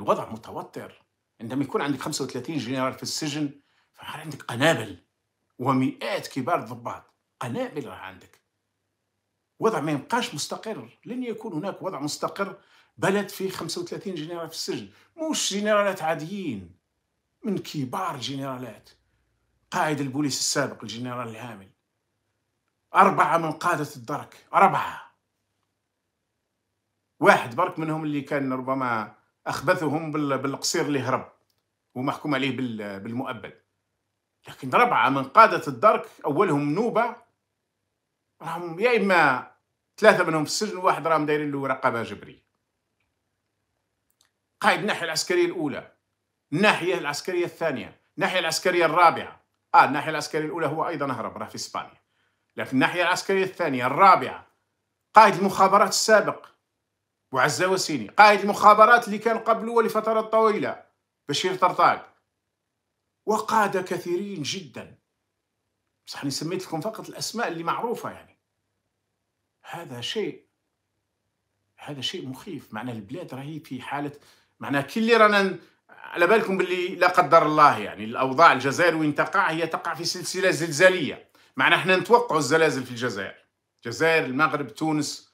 الوضع متوتر عندما يكون عندك 35 جنرال في السجن فراح عندك قنابل ومئات كبار ضباط قنابل راح عندك وضع ما يبقاش مستقر لن يكون هناك وضع مستقر بلد فيه 35 جنرال في السجن مش جنرالات عاديين من كبار الجنرالات قائد البوليس السابق الجنرال الهامل أربعة من قادة الدرك أربعة واحد برك منهم اللي كان ربما اخبثهم بالقصير اللي هرب ومحكوم عليه بالمؤبد لكن ربعه من قاده الدرك اولهم نوبه راهم يا اما ثلاثه منهم في السجن وواحد راهم دايرين له رقابه جبريه قائد الناحيه العسكريه الاولى الناحيه العسكريه الثانيه الناحيه العسكريه الرابعه اه الناحيه العسكريه الاولى هو ايضا هرب راه في اسبانيا لكن الناحيه العسكريه الثانيه الرابعه قائد المخابرات السابق وعزة وسيني قائد المخابرات اللي كان قبله لفترة طويلة بشير طرطاق وقاد كثيرين جدا بصح حني سميت لكم فقط الأسماء اللي معروفة يعني هذا شيء هذا شيء مخيف معنى البلاد راهي في حالة معنى كل اللي رانا على بالكم باللي لا قدر الله يعني الأوضاع الجزائر وين تقع هي تقع في سلسلة زلزالية معنى احنا نتوقعوا الزلازل في الجزائر الجزائر المغرب تونس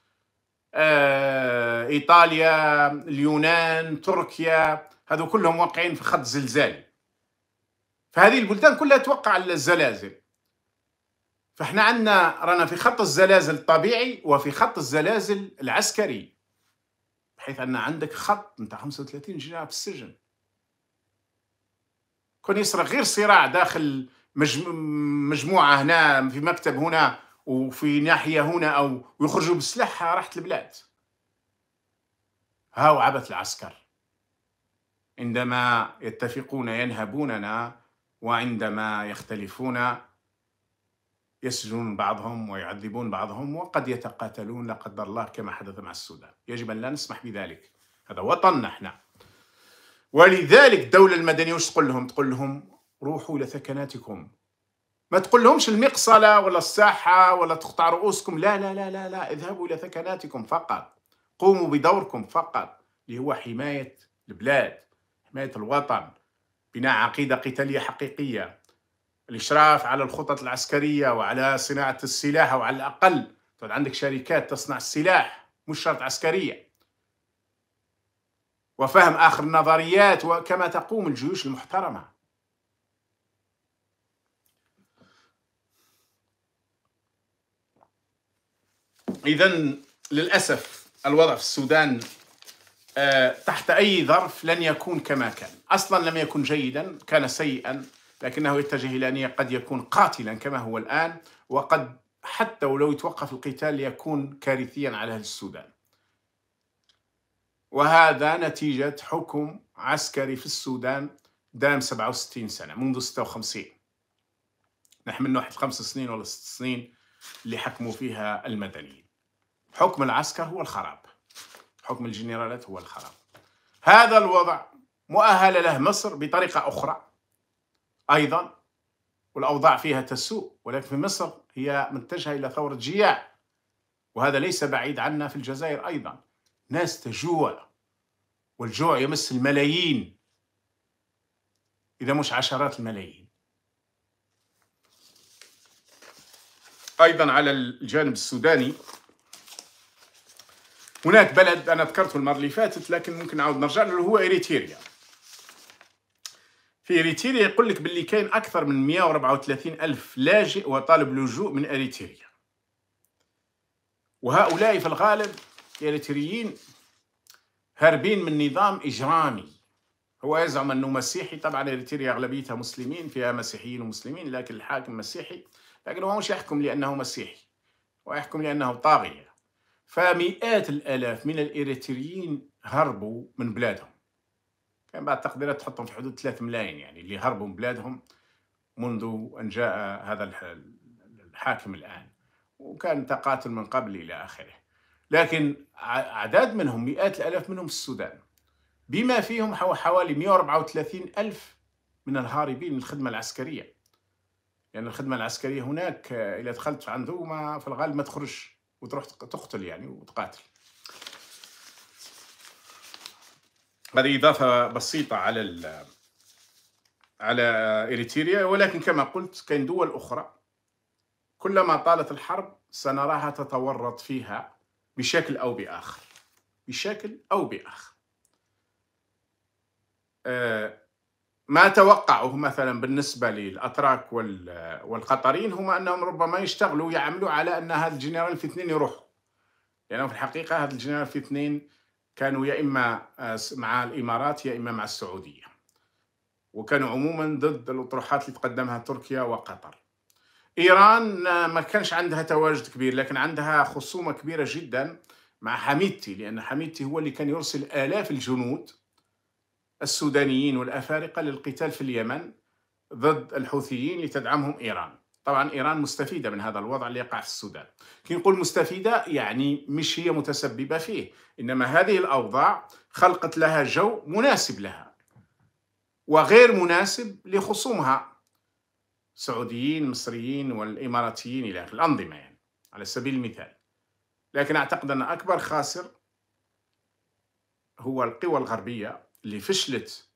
آه، ايطاليا اليونان تركيا هذو كلهم واقعين في خط زلزال فهذه البلدان كلها توقع الزلازل فاحنا عندنا رانا في خط الزلازل الطبيعي وفي خط الزلازل العسكري بحيث ان عندك خط نتاع 35 جنيه في السجن كون يصرخ غير صراع داخل مجموعه هنا في مكتب هنا وفي ناحيه هنا او ويخرجوا بسلاحها راحت البلاد هاو عبث العسكر عندما يتفقون ينهبوننا وعندما يختلفون يسجنون بعضهم ويعذبون بعضهم وقد يتقاتلون لا قدر الله كما حدث مع السودان يجب أن لا نسمح بذلك هذا وطننا احنا ولذلك الدولة المدنية وش تقول لهم تقول لهم روحوا إلى ثكناتكم ما تقول لهمش المقصلة ولا الساحة ولا تقطع رؤوسكم لا لا لا لا لا اذهبوا إلى ثكناتكم فقط قوموا بدوركم فقط اللي هو حماية البلاد حماية الوطن بناء عقيدة قتالية حقيقية الإشراف على الخطط العسكرية وعلى صناعة السلاح وعلى الأقل تكون عندك شركات تصنع السلاح مش شرط عسكرية وفهم آخر النظريات وكما تقوم الجيوش المحترمة إذا للأسف الوضع في السودان آه، تحت أي ظرف لن يكون كما كان أصلا لم يكن جيدا كان سيئا لكنه يتجه إلى أن قد يكون قاتلا كما هو الآن وقد حتى ولو يتوقف القتال ليكون كارثيا على أهل السودان وهذا نتيجة حكم عسكري في السودان دام 67 سنة منذ 56 نحن من واحد خمس سنين ولا ست سنين اللي حكموا فيها المدنيين حكم العسكر هو الخراب حكم الجنرالات هو الخراب هذا الوضع مؤهل له مصر بطريقة أخرى أيضا والأوضاع فيها تسوء ولكن في مصر هي متجهة إلى ثورة جياع وهذا ليس بعيد عنا في الجزائر أيضا ناس تجوع والجوع يمس الملايين إذا مش عشرات الملايين أيضا على الجانب السوداني هناك بلد انا ذكرته المره اللي فاتت لكن ممكن نعاود نرجع له هو اريتريا في اريتريا يقول لك باللي كاين اكثر من 134 الف لاجئ وطالب لجوء من اريتريا وهؤلاء في الغالب الاريتريين هاربين من نظام اجرامي هو يزعم انه مسيحي طبعا اريتريا اغلبيتها مسلمين فيها مسيحيين ومسلمين لكن الحاكم مسيحي لكن هو مش يحكم لانه مسيحي ويحكم لانه طاغيه فمئات الالاف من الاريتريين هربوا من بلادهم كان بعض التقديرات تحطهم في حدود 3 ملايين يعني اللي هربوا من بلادهم منذ ان جاء هذا الحاكم الان وكان تقاتل من قبل الى اخره لكن اعداد منهم مئات الالاف منهم في السودان بما فيهم حوالي 134 الف من الهاربين من الخدمه العسكريه لان يعني الخدمه العسكريه هناك اذا دخلت عنده ما في الغالب ما تخرجش وتروح تقتل يعني وتقاتل هذه إضافة بسيطة على على إريتريا ولكن كما قلت كاين دول أخرى كلما طالت الحرب سنراها تتورط فيها بشكل أو بآخر بشكل أو بآخر آه ما توقعه مثلا بالنسبة للأتراك والقطريين هم أنهم ربما يشتغلوا يعملوا على أن هذا الجنرال في اثنين يروحوا لأنه يعني في الحقيقة هذا الجنرال في اثنين كانوا يا إما آه، مع الإمارات يا إما مع السعودية وكانوا عموما ضد الأطروحات اللي تقدمها تركيا وقطر إيران آه، ما كانش عندها تواجد كبير لكن عندها خصومة كبيرة جدا مع حميدتي لأن حميدتي هو اللي كان يرسل آلاف الجنود السودانيين والأفارقة للقتال في اليمن ضد الحوثيين لتدعمهم إيران طبعا إيران مستفيدة من هذا الوضع اللي يقع في السودان كي نقول مستفيدة يعني مش هي متسببة فيه إنما هذه الأوضاع خلقت لها جو مناسب لها وغير مناسب لخصومها سعوديين مصريين والإماراتيين إلى آخره الأنظمة يعني على سبيل المثال لكن أعتقد أن أكبر خاسر هو القوى الغربية اللي فشلت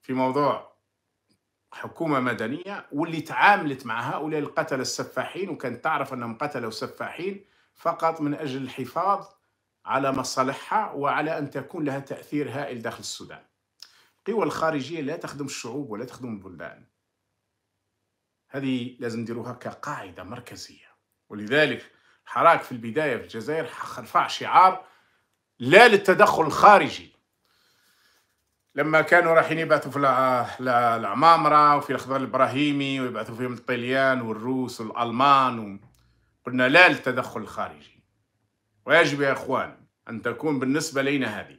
في موضوع حكومة مدنية واللي تعاملت مع هؤلاء القتلة السفاحين وكانت تعرف أنهم قتلوا سفاحين فقط من أجل الحفاظ على مصالحها وعلى أن تكون لها تأثير هائل داخل السودان القوى الخارجية لا تخدم الشعوب ولا تخدم البلدان هذه لازم نديروها كقاعدة مركزية ولذلك حراك في البداية في الجزائر رفع شعار لا للتدخل الخارجي لما كانوا رايحين يبعثوا في العمامرة وفي الخضر الإبراهيمي ويبعثوا فيهم الطليان والروس والألمان قلنا لا للتدخل الخارجي ويجب يا إخوان أن تكون بالنسبة لنا هذه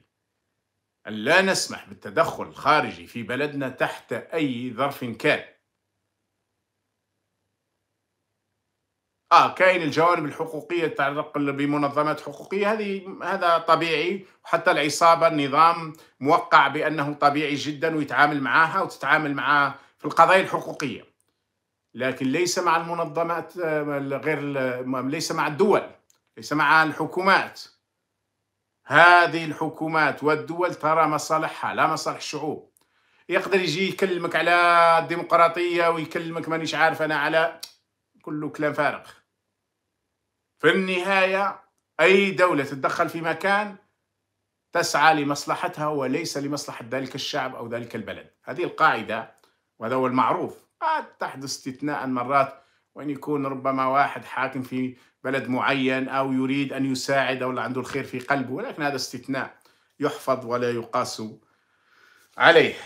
أن لا نسمح بالتدخل الخارجي في بلدنا تحت أي ظرف كان اه كاين الجوانب الحقوقيه تتعلق بمنظمات حقوقيه هذه هذا طبيعي حتى العصابه النظام موقع بانه طبيعي جدا ويتعامل معها وتتعامل مع في القضايا الحقوقيه لكن ليس مع المنظمات آه، غير ليس مع الدول ليس مع الحكومات هذه الحكومات والدول ترى مصالحها لا مصالح الشعوب يقدر يجي يكلمك على الديمقراطيه ويكلمك مانيش عارف انا على كله كلام فارغ في النهاية أي دولة تتدخل في مكان تسعى لمصلحتها وليس لمصلحة ذلك الشعب أو ذلك البلد هذه القاعدة وهذا هو المعروف قد تحدث استثناء مرات وأن يكون ربما واحد حاكم في بلد معين أو يريد أن يساعد أو عنده الخير في قلبه ولكن هذا استثناء يحفظ ولا يقاس عليه